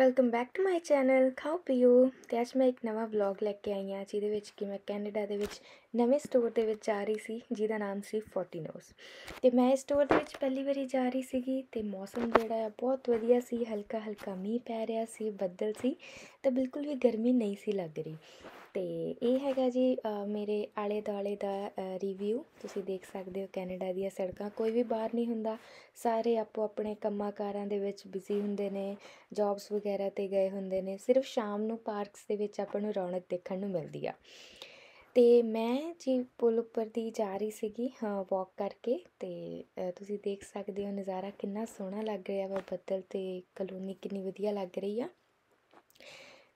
welcome back to my channel ਖਾਓ ਪੀਓ ਤੇ ਅੱਜ ਮੈਂ ਇੱਕ ਨਵਾਂ ਵਲੌਗ ਲੈ ਕੇ ਆਈ ਆ ਜਿਹਦੇ ਵਿੱਚ ਕਿ ਮੈਂ ਕੈਨੇਡਾ ਦੇ ਵਿੱਚ ਨਵੇਂ ਸਟੋਰ ਦੇ ਵਿੱਚ ਜਾ ਰਹੀ ਸੀ ਜਿਹਦਾ ਨਾਮ ਸੀ ਫੋਰਟੀਨੋਸ ਤੇ ਮੈਂ ਇਸ ਸਟੋਰ ਦੇ ਵਿੱਚ ਪਹਿਲੀ ਵਾਰੀ ਜਾ ਰਹੀ ਸੀਗੀ ਤੇ ਮੌਸਮ ਜਿਹੜਾ ਹੈ ਬਹੁਤ ਵਧੀਆ ਸੀ ਹਲਕਾ ਹਲਕਾ ਮੀਂਹ ਪੈ ਰਿਹਾ ਸੀ ਬੱਦਲ ਸੀ ਤੇ ਬਿਲਕੁਲ ਵੀ ਗਰਮੀ ਨਹੀਂ ਸੀ ਲੱਗ ਰਹੀ ਤੇ ਇਹ ਹੈਗਾ ਜੀ ਮੇਰੇ ਆਲੇ ਦਾਲੇ ਦਾ ਰਿਵਿਊ ਤੁਸੀਂ ਦੇਖ ਸਕਦੇ ਹੋ ਕੈਨੇਡਾ ਦੀਆਂ ਸੜਕਾਂ ਕੋਈ ਵੀ ਬਾਹਰ ਨਹੀਂ ਹੁੰਦਾ ਸਾਰੇ ਆਪੋ ਆਪਣੇ ਕੰਮਾਂ ਕਾਰਾਂ ਦੇ ਵਿੱਚ ਬਿਜ਼ੀ ਹੁੰਦੇ ਨੇ ਜੌਬਸ ਵਗੈਰਾ 'ਤੇ ਗਏ ਹੁੰਦੇ ਨੇ ਸਿਰਫ ਸ਼ਾਮ ਨੂੰ ਪਾਰਕਸ ਦੇ ਵਿੱਚ ਆਪਾਂ ਨੂੰ ਰੌਣਕ ਦੇਖਣ ਨੂੰ ਮਿਲਦੀ ਆ ਤੇ ਮੈਂ ਜੀ ਪੁਲ ਉੱਪਰ ਦੀ ਜਾ ਰਹੀ ਸੀਗੀ ਹਾਂ ਵਾਕ ਕਰਕੇ ਤੇ ਤੁਸੀਂ ਦੇਖ ਸਕਦੇ ਹੋ ਨਜ਼ਾਰਾ ਕਿੰਨਾ ਸੋਹਣਾ ਲੱਗ ਰਿਹਾ ਵਾ ਬੱਦਲ ਤੇ ਕਲੋਨੀ ਕਿੰਨੀ ਵਧੀਆ ਲੱਗ ਰਹੀ ਆ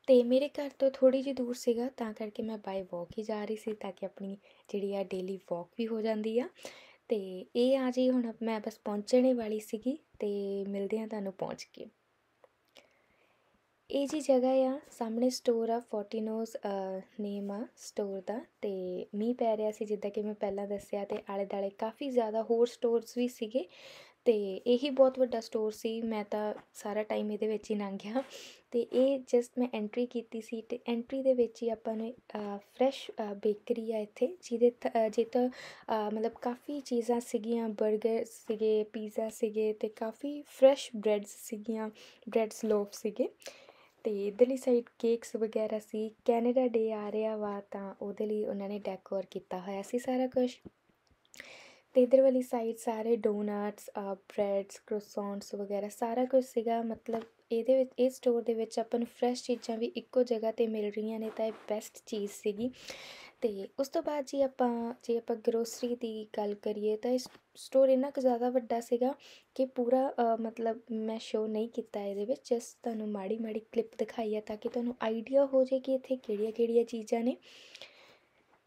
ਤੇ ਮੇਰੇ ਘਰ ਤੋਂ ਥੋੜੀ ਜਿਹੀ ਦੂਰ ਸੀਗਾ ਤਾਂ ਕਰਕੇ ਮੈਂ ਬਾਈ ਵਾਕ ਹੀ ਜਾ ਰਹੀ ਸੀ ਤਾਂ ਕਿ ਆਪਣੀ ਜਿਹੜੀ ਆ ਡੇਲੀ ਵਾਕ ਵੀ ਹੋ ਜਾਂਦੀ ਆ ਤੇ ਇਹ ਆ ਜੀ ਹੁਣ ਮੈਂ ਬਸ ਪਹੁੰਚਣੇ ਵਾਲੀ ਸੀਗੀ ਤੇ ਮਿਲਦੇ ਆ ਤੁਹਾਨੂੰ ਪਹੁੰਚ ਕੇ ਇਹ ਜੀ ਜਗ੍ਹਾ ਆ ਸਾਹਮਣੇ ਸਟੋਰ ਆ ਫੋਰਟੀਨੋਸ ਨੇਮ ਆ ਸਟੋਰ ਦਾ ਤੇ ਮੀ ਪੈ ਰਿਆ ਸੀ ਜਿੱਦਾਂ ਕਿ ਮੈਂ ਪਹਿਲਾਂ ਦੱਸਿਆ ਤੇ ਆਲੇ ਦਾਲੇ ਕਾਫੀ ਜ਼ਿਆਦਾ ਹੋਰ ਸਟੋਰਸ ਵੀ ਸੀਗੇ ਇਹ ਇਹੀ ਬਹੁਤ ਵੱਡਾ ਸਟੋਰ ਸੀ ਮੈਂ ਤਾਂ ਸਾਰਾ ਟਾਈਮ ਇਹਦੇ ਵਿੱਚ ਹੀ ਲੰਘ ਗਿਆ ਤੇ ਇਹ ਜਸਟ ਮੈਂ ਐਂਟਰੀ ਕੀਤੀ ਸੀ ਤੇ ਐਂਟਰੀ ਦੇ ਵਿੱਚ ਹੀ ਆਪਾਂ ਨੂੰ ਫਰੈਸ਼ ਬੇਕਰੀ ਆ ਇੱਥੇ ਜਿਹਦੇ ਜੇ ਤਾਂ ਮਤਲਬ ਕਾਫੀ ਚੀਜ਼ਾਂ ਸੀਗੀਆਂ 버ਗਰ ਸੀਗੇ ਪੀਜ਼ਾ ਸੀਗੇ ਤੇ ਕਾਫੀ ਫਰੈਸ਼ ਬ੍ਰੈਡਸ ਸੀਗੀਆਂ ਬ੍ਰੈਡਸ ਲੋਫ ਸੀਗੇ ਤੇ ਇਧਰਲੀ ਸਾਈਡ ਕੇਕਸ ਵਗੈਰਾ ਸੀ ਕੈਨੇਡਾ ਡੇ ਆ ਰਿਹਾ ਵਾ ਤਾਂ ਉਹਦੇ ਲਈ ਉਹਨਾਂ ਨੇ ਡੈਕੋਰ ਕੀਤਾ ਹੋਇਆ ਸੀ ਸਾਰਾ ਕੁਝ ਅਤੇ ਇੱਧਰ ਵਾਲੀ ਸਾਈਡ ਸਾਰੇ ਡੋਨਟਸ ਬ੍ਰੈਡਸ ਕਰੋਸੋਂਟਸ ਵਗੈਰਾ ਸਾਰਾ ਕੁਝ ਸੀਗਾ ਮਤਲਬ ਇਹਦੇ ਵਿੱਚ ਇਹ ਸਟੋਰ ਦੇ ਵਿੱਚ ਆਪਾਂ ਨੂੰ ਫਰੈਸ਼ ਚੀਜ਼ਾਂ ਵੀ ਇੱਕੋ ਜਗ੍ਹਾ 'ਤੇ ਮਿਲ ਰਹੀਆਂ ਨੇ ਤਾਂ ਇਹ ਬੈਸਟ ਚੀਜ਼ ਸੀਗੀ ਤੇ ਉਸ ਤੋਂ ਬਾਅਦ ਜੀ ਆਪਾਂ ਜੇ ਆਪਾਂ ਗਰੋਸਰੀ ਦੀ ਗੱਲ ਕਰੀਏ ਤਾਂ ਇਸ ਸਟੋਰ ਇੰਨਾ ਕੁ ਜ਼ਿਆਦਾ ਵੱਡਾ ਸੀਗਾ ਕਿ ਪੂਰਾ ਮਤਲਬ ਮੈਂ ਸ਼ੋ ਨਹੀਂ ਕੀਤਾ ਇਹਦੇ ਵਿੱਚ ਜਸਟ ਤੁਹਾਨੂੰ ਮਾੜੀ ਮਾੜੀ ਕਲਿੱਪ ਦਿਖਾਈ ਹੈ ਤਾਂ ਕਿ ਤੁਹਾਨੂੰ ਆਈਡੀਆ ਹੋ ਜਾਏ ਕਿ ਇੱਥੇ ਕਿਹੜੀਆਂ ਕਿਹੜੀਆਂ ਚੀਜ਼ਾਂ ਨੇ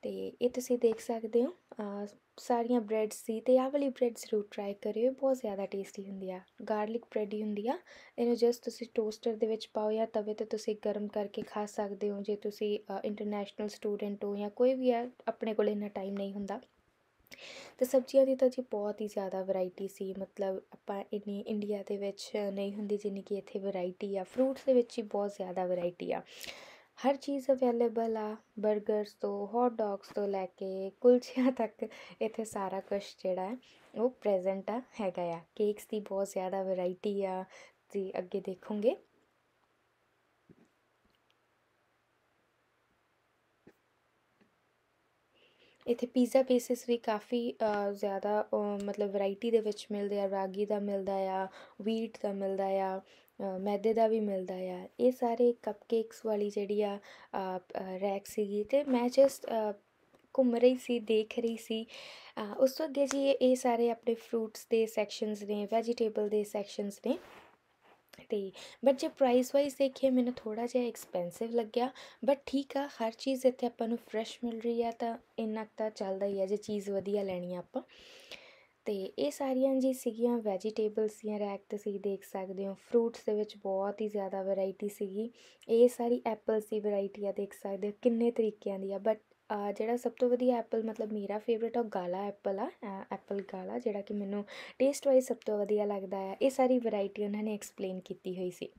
ਤੇ ਇਹ ਤੁਸੀਂ ਦੇਖ ਸਕਦੇ ਹੋ ਸਾਰੀਆਂ ਬ੍ਰੈਡਸ ਸੀ ਤੇ ਆਹ ਵਾਲੀ ਬ੍ਰੈਡ ਜ਼ਰੂਰ ਟਰਾਈ ਕਰਿਓ ਬਹੁਤ ਜ਼ਿਆਦਾ ਟੇਸਟੀ ਹੁੰਦੀ ਆ ਗਾਰਲਿਕ ਬ੍ਰੈਡ ਹੀ ਹੁੰਦੀ ਆ ਇਹਨੂੰ ਜਸਟ ਤੁਸੀਂ ਟੋਸਟਰ ਦੇ ਵਿੱਚ ਪਾਓ ਜਾਂ ਤਵੇ ਤੇ ਤੁਸੀਂ ਗਰਮ ਕਰਕੇ ਖਾ ਸਕਦੇ ਹੋ ਜੇ ਤੁਸੀਂ ਇੰਟਰਨੈਸ਼ਨਲ ਸਟੂਡੈਂਟ ਹੋ ਜਾਂ ਕੋਈ ਵੀ ਹੈ ਆਪਣੇ ਕੋਲ ਇੰਨਾ ਟਾਈਮ ਨਹੀਂ ਹੁੰਦਾ ਤੇ ਸਬਜ਼ੀਆਂ ਦੀ ਤਾਂ ਜੀ ਬਹੁਤ ਹੀ ਜ਼ਿਆਦਾ ਵੈਰਾਈਟੀ ਸੀ ਮਤਲਬ ਆਪਾਂ ਇੰਨੀ ਇੰਡੀਆ ਦੇ ਵਿੱਚ ਨਹੀਂ ਹੁੰਦੀ ਜਿੰਨੀ ਕਿ ਇੱਥੇ ਵੈਰਾਈਟੀ ਆ ਫਰੂਟਸ ਦੇ ਵਿੱਚ ਹੀ ਬਹੁਤ ਜ਼ਿਆਦਾ ਵੈਰਾਈਟੀ ਆ ਹਰ ਚੀਜ਼ ਅਵੇਲੇਬਲ ਆ 버ਗਰਸ ਤੋਂ ਹੌਟ ਡੌਗਸ ਤੋਂ ਲੈ ਕੇ ਕੁਲਚਿਆਂ ਤੱਕ ਇੱਥੇ ਸਾਰਾ ਕੁਝ ਜਿਹੜਾ ਹੈ ਉਹ ਪ੍ਰੈਜ਼ੈਂਟ ਆ ਹੈਗਾ ਆ ਕੇਕਸ ਦੀ ਬਹੁਤ ਜ਼ਿਆਦਾ ਵੈਰਾਈਟੀ ਆ ਜੀ ਅੱਗੇ ਦੇਖੋਗੇ ਇੱਥੇ ਪੀਜ਼ਾ ਬੇਸਿਸ ਵੀ ਕਾਫੀ ਜ਼ਿਆਦਾ ਮਤਲਬ ਵੈਰਾਈਟੀ ਦੇ ਵਿੱਚ ਮਿਲਦੇ ਆ ਰਾਗੀ ਦਾ ਮਿਲਦਾ ਆ ਵੀਟ ਦਾ ਮਿਲਦਾ ਆ ਮੈਦੇ ਦਾ ਵੀ ਮਿਲਦਾ ਆ ਇਹ ਸਾਰੇ ਕੱਪਕੇਕਸ ਵਾਲੀ ਜਿਹੜੀ ਆ ਰੈਕ ਸੀਗੀ ਤੇ ਮੈਂ ਜਸਟ ਘੁੰਮ ਰਹੀ ਸੀ ਦੇਖ ਰਹੀ ਸੀ ਉਸ ਤੋਂ ਅੱਗੇ ਜੀ ਇਹ ਸਾਰੇ ਆਪਣੇ ਫਰੂਟਸ ਦੇ ਸੈਕਸ਼ਨਸ ਨੇ ਵੈਜੀਟੇਬਲ ਦੇ ਸੈਕਸ਼ਨਸ ਨੇ ਤੇ ਬਟ ਜੇ ਪ੍ਰਾਈਸ ਵਾਈਜ਼ ਦੇਖੀਏ ਮੈਨੂੰ ਥੋੜਾ ਜਿਹਾ ਐਕਸਪੈਂਸਿਵ ਲੱਗਿਆ ਬਟ ਠੀਕ ਆ ਹਰ ਚੀਜ਼ ਇੱਥੇ ਆਪਾਂ ਨੂੰ ਫਰੈਸ਼ ਮਿਲ ਰਹੀ ਆ ਤਾਂ ਇੰਨਾ ਤਾਂ ਚੱਲਦਾ ਹੀ ਆ ਜੇ ਚੀਜ਼ ਵਧੀਆ ਲੈਣੀ ਆ ਆਪਾਂ ਤੇ ਇਹ ਸਾਰੀਆਂ ਜੀ ਸੀਗੀਆਂ ਵੈਜੀਟੇਬਲਸ ਦੀਆਂ ਰੈਕ ਤੁਸੀਂ ਦੇਖ ਸਕਦੇ ਹੋ ਫਰੂਟਸ ਦੇ ਵਿੱਚ ਬਹੁਤ ਹੀ ਜ਼ਿਆਦਾ ਵੈਰਾਈਟੀ ਸੀਗੀ ਇਹ ਸਾਰੀ ਐਪਲਸ ਦੀ ਵੈਰਾਈਟੀ ਆ ਦੇਖ ਸਕਦੇ ਹੋ ਕਿੰਨੇ ਤਰੀਕਿਆਂ ਦੀ ਆ ਬਟ ਜਿਹੜਾ ਸਭ ਤੋਂ ਵਧੀਆ ਐਪਲ ਮਤਲਬ ਮੇਰਾ ਫੇਵਰਿਟ ਉਹ ਗਾਲਾ ਐਪਲ ਆ ਐਪਲ ਗਾਲਾ ਜਿਹੜਾ ਕਿ ਮੈਨੂੰ ਟੇਸਟ ਵਾਈਜ਼ ਸਭ ਤੋਂ ਵਧੀਆ ਲੱਗਦਾ ਹੈ ਇਹ ਸਾਰੀ ਵੈਰਾਈਟੀ ਉਹਨਾਂ ਨੇ ਐਕਸਪਲੇਨ ਕੀਤੀ ਹੋਈ ਸੀ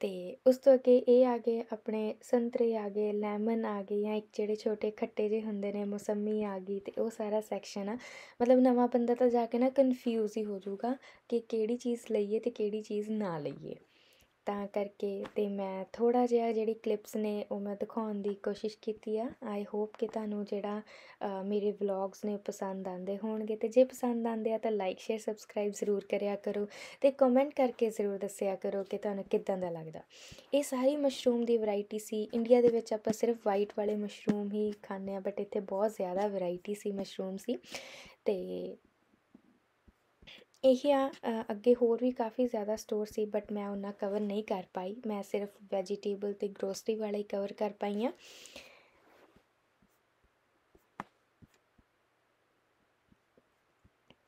ਤੇ ਉਸ ਤੋਂ ਅੱਗੇ ਇਹ ਆ ਗਏ ਆਪਣੇ ਸੰਤਰੇ ਆ ਗਏ ਲੈਮਨ ਆ ਗਏ ਜਾਂ ਇੱਕ ਜਿਹੜੇ ਛੋਟੇ ਖੱਟੇ ਜਿਹੇ ਹੁੰਦੇ ਨੇ ਮੌਸਮੀ ਆ ਗਈ ਤੇ ਉਹ ਸਾਰਾ ਸੈਕਸ਼ਨ ਆ ਮਤਲਬ ਨਵਾਂ ਬੰਦਾ ਤਾਂ ਜਾ ਕੇ ਨਾ ਕਨਫਿਊਜ਼ ਹੀ ਹੋ ਜਾਊਗਾ ਕਿ ਕਿਹੜੀ ਚੀਜ਼ ਲਈਏ ਤੇ ਕਿਹੜੀ ਚੀਜ਼ ਨਾ ਲਈਏ ਤਾਂ ਕਰਕੇ ਤੇ ਮੈਂ ਥੋੜਾ ਜਿਹਾ ਜਿਹੜੀ ਕਲਿੱਪਸ ਨੇ ਉਹ ਮੈਂ ਦਿਖਾਉਣ ਦੀ ਕੋਸ਼ਿਸ਼ ਕੀਤੀ ਆ ਆਈ ਹੋਪ ਕਿ ਤੁਹਾਨੂੰ ਜਿਹੜਾ ਮੇਰੇ ਵਲੌਗਸ ਨੇ ਪਸੰਦ ਆਉਂਦੇ ਹੋਣਗੇ ਤੇ ਜੇ ਪਸੰਦ ਆਉਂਦੇ ਆ ਤਾਂ ਲਾਈਕ ਸ਼ੇਅਰ ਸਬਸਕ੍ਰਾਈਬ ਜ਼ਰੂਰ ਕਰਿਆ ਕਰੋ ਤੇ ਕਮੈਂਟ ਕਰਕੇ ਜ਼ਰੂਰ ਦੱਸਿਆ ਕਰੋ ਕਿ ਤੁਹਾਨੂੰ ਕਿੱਦਾਂ ਦਾ ਲੱਗਦਾ ਇਹ ਸਾਰੀ ਮਸ਼ਰੂਮ ਦੀ ਵੈਰਾਈਟੀ ਸੀ ਇੰਡੀਆ ਦੇ ਵਿੱਚ ਆਪਾਂ ਸਿਰਫ ਵਾਈਟ ਵਾਲੇ ਮਸ਼ਰੂਮ ਹੀ ਖਾਂਦੇ ਆ ਬਟ ਇੱਥੇ ਬਹੁਤ ਜ਼ਿਆਦਾ ਵੈਰਾਈਟੀ ਸੀ ਮਸ਼ਰੂਮ ਸੀ ਤੇ ਇਹ ਆ ਅੱਗੇ ਹੋਰ ਵੀ ਕਾਫੀ ਜ਼ਿਆਦਾ ਸਟੋਰ ਸੀ ਬਟ ਮੈਂ ਉਹਨਾਂ ਕਵਰ ਨਹੀਂ ਕਰ ਪਾਈ ਮੈਂ ਸਿਰਫ ਵੈਜੀਟੇਬਲ ਤੇ ਗਰੋਸਰੀ ਵਾਲੇ ਕਵਰ ਕਰ ਪਾਈ ਆ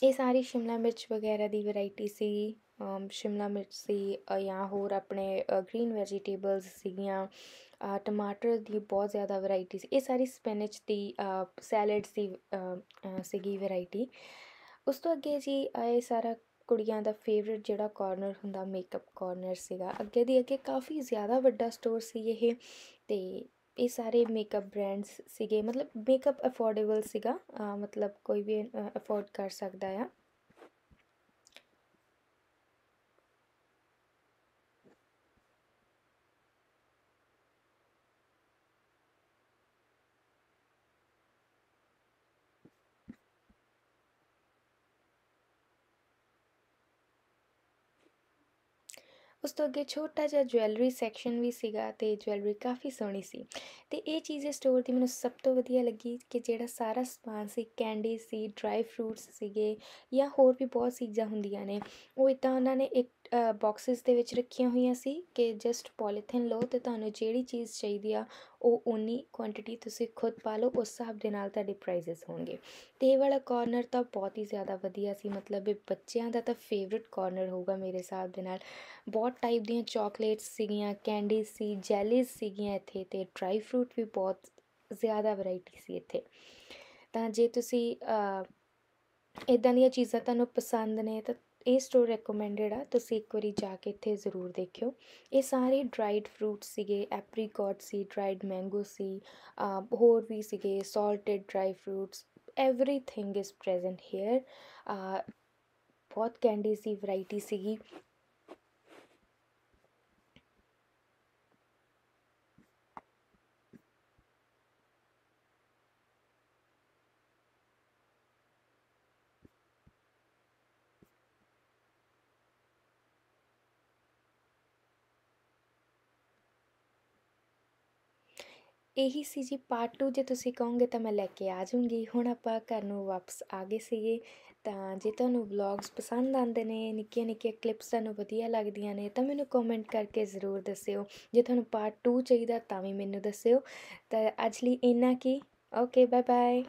ਇਹ ਸਾਰੀ ਸ਼ਿਮਲਾ ਮਿਰਚ ਵਗੈਰਾ ਦੀ ਵੈਰਾਈਟੀ ਸੀ ਸ਼ਿਮਲਾ ਮਿਰਚ ਸੀ ਜਾਂ ਹੋਰ ਆਪਣੇ ਗ੍ਰੀਨ ਵੈਜੀਟੇਬਲਸ ਸੀਗੀਆਂ ਟਮਾਟਰ ਦੀ ਬਹੁਤ ਜ਼ਿਆਦਾ ਵੈਰਾਈਟੀ ਸੀ ਇਹ ਸਾਰੀ ਸਪਿਨਚ ਦੀ ਸੈਲਡ ਸੀ ਸੀਗੀ ਵੈਰਾਈਟੀ ਉਸ ਤੋਂ ਅੱਗੇ ਜੀ ਆਏ ਸਾਰਾ ਕੁੜੀਆਂ ਦਾ ਫੇਵਰਿਟ ਜਿਹੜਾ ਕਾਰਨਰ ਹੁੰਦਾ ਮੇਕਅਪ ਕਾਰਨਰ ਸੀਗਾ ਅੱਗੇ ਦੀ ਅੱਗੇ ਕਾਫੀ ਜ਼ਿਆਦਾ ਵੱਡਾ ਸਟੋਰ ਸੀ ਇਹ ਤੇ ਇਹ ਸਾਰੇ ਮੇਕਅਪ ਬ੍ਰਾਂਡਸ ਸੀਗੇ ਮਤਲਬ ਮੇਕਅਪ ਅਫੋਰਡੇਬਲ ਸੀਗਾ ਮਤਲਬ ਕੋਈ ਵੀ ਅਫੋਰਡ ਕਰ ਸਕਦਾ ਆ ਉਸ ਤੋਂ ਅੱਗੇ ਛੋਟਾ ਜਿਹਾ ਜੁਐਲਰੀ ਸੈਕਸ਼ਨ ਵੀ ਸੀਗਾ ਤੇ ਜੁਐਲਰੀ ਕਾਫੀ ਸੋਹਣੀ ਸੀ ਤੇ ਇਹ ਚੀਜ਼ ਸਟੋਰ ਦੀ ਮੈਨੂੰ ਸਭ ਤੋਂ ਵਧੀਆ ਲੱਗੀ ਕਿ ਜਿਹੜਾ ਸਾਰਾ ਸਮਾਨ ਸੀ ਕੈਂਡੀ ਸੀ ਡਰਾਈ ਫਰੂਟਸ ਸੀਗੇ ਜਾਂ ਹੋਰ ਵੀ ਬਹੁਤ ਚੀਜ਼ਾਂ ਹੁੰਦੀਆਂ ਨੇ ਉਹ ਇਦਾਂ ਉਹਨਾਂ ਨੇ ਇੱਕ ਬਾਕਸਸ ਦੇ ਵਿੱਚ ਰੱਖੀਆਂ ਹੋਈਆਂ ਸੀ ਕਿ ਜਸਟ ਪੋਲੀਥਿਨ ਲਓ ਤੇ ਤੁਹਾਨੂੰ ਜਿਹੜੀ ਚੀਜ਼ ਚਾਹੀਦੀ ਆ ਉਹ ਉਨੀ ਕੁਆਂਟੀਟੀ ਤੁਸੀਂ ਖੁਦ ਪਾ ਲਓ ਉਸ ਹਿਸਾਬ ਦੇ ਨਾਲ ਤੁਹਾਡੇ ਪ੍ਰਾਈਸਸ ਹੋਣਗੇ ਤੇ ਇਹ ਵਾਲਾ ਕਾਰਨਰ ਤਾਂ ਬਹੁਤ ਹੀ ਜ਼ਿਆਦਾ ਵਧੀਆ ਸੀ ਮਤਲਬ ਇਹ ਬੱਚਿਆਂ ਦਾ ਤਾਂ ਫੇਵਰਿਟ ਕਾਰਨਰ ਹੋਊਗਾ ਮੇਰੇ ਹਿਸਾਬ ਦੇ ਨਾਲ ਬਹੁਤ ਟਾਈਪ ਦੀਆਂ ਚਾਕਲੇਟਸ ਸੀਗੀਆਂ ਕੈਂਡੀਜ਼ ਸੀ ਜੈਲੀਜ਼ ਸੀਗੀਆਂ ਇੱਥੇ ਤੇ ਡਰਾਈ ਫਰੂਟ ਵੀ ਬਹੁਤ ਜ਼ਿਆਦਾ ਵੈਰਾਈਟੀ ਸੀ ਇੱਥੇ ਤਾਂ ਜੇ ਤੁਸੀਂ ਇਦਾਂ ਦੀਆਂ ਚੀਜ਼ਾਂ ਤੁਹਾਨੂੰ ਪਸੰਦ ਨੇ ਤਾਂ ਇਹ ਸਟੋਰ ਰეკਮੈਂਡਡ ਆ ਤੁਸੀਂ ਇੱਕ ਵਾਰੀ ਜਾ ਕੇ ਇੱਥੇ ਜ਼ਰੂਰ ਦੇਖਿਓ ਇਹ ਸਾਰੇ ਡਰਾਈਡ ਫਰੂਟ ਸੀਗੇ ਐਪਰੀਕੋਟ ਸੀ ਡਰਾਈਡ ਮੈਂਗੋ ਸੀ ਹੋਰ ਵੀ ਸੀਗੇ salted dry fruits everything is present here ਬਹੁਤ ਕੈਂਡੀ ਸੀ ਵੈਰਾਈਟੀ ਸੀਗੀ ਇਹੀ ਸੀ ਜੀ ਪਾਰਟ 2 ਜੇ ਤੁਸੀਂ ਕਹੋਗੇ ਤਾਂ ਮੈਂ ਲੈ ਕੇ ਆ ਜਾਊਂਗੀ ਹੁਣ ਆਪਾਂ ਘਰ ਨੂੰ ਵਾਪਸ ਆ ਗਏ ਸੀਗੇ ਤਾਂ ਜੇ ਤੁਹਾਨੂੰ ਵਲੌਗਸ ਪਸੰਦ ਆਉਂਦੇ ਨੇ ਨਿੱਕੀਆਂ ਨਿੱਕੀਆਂ ਕਲਿੱਪਸ ਤੁਹਾਨੂੰ ਵਧੀਆ ਲੱਗਦੀਆਂ ਨੇ ਤਾਂ ਮੈਨੂੰ ਕਮੈਂਟ ਕਰਕੇ ਜ਼ਰੂਰ ਦੱਸਿਓ ਜੇ ਤੁਹਾਨੂੰ ਪਾਰਟ 2 ਚਾਹੀਦਾ ਤਾਂ ਵੀ ਮੈਨੂੰ ਦੱਸਿਓ ਤਾਂ ਅੱਜ ਲਈ ਇੰਨਾ ਕੀ ਓਕੇ ਬਾਏ ਬਾਏ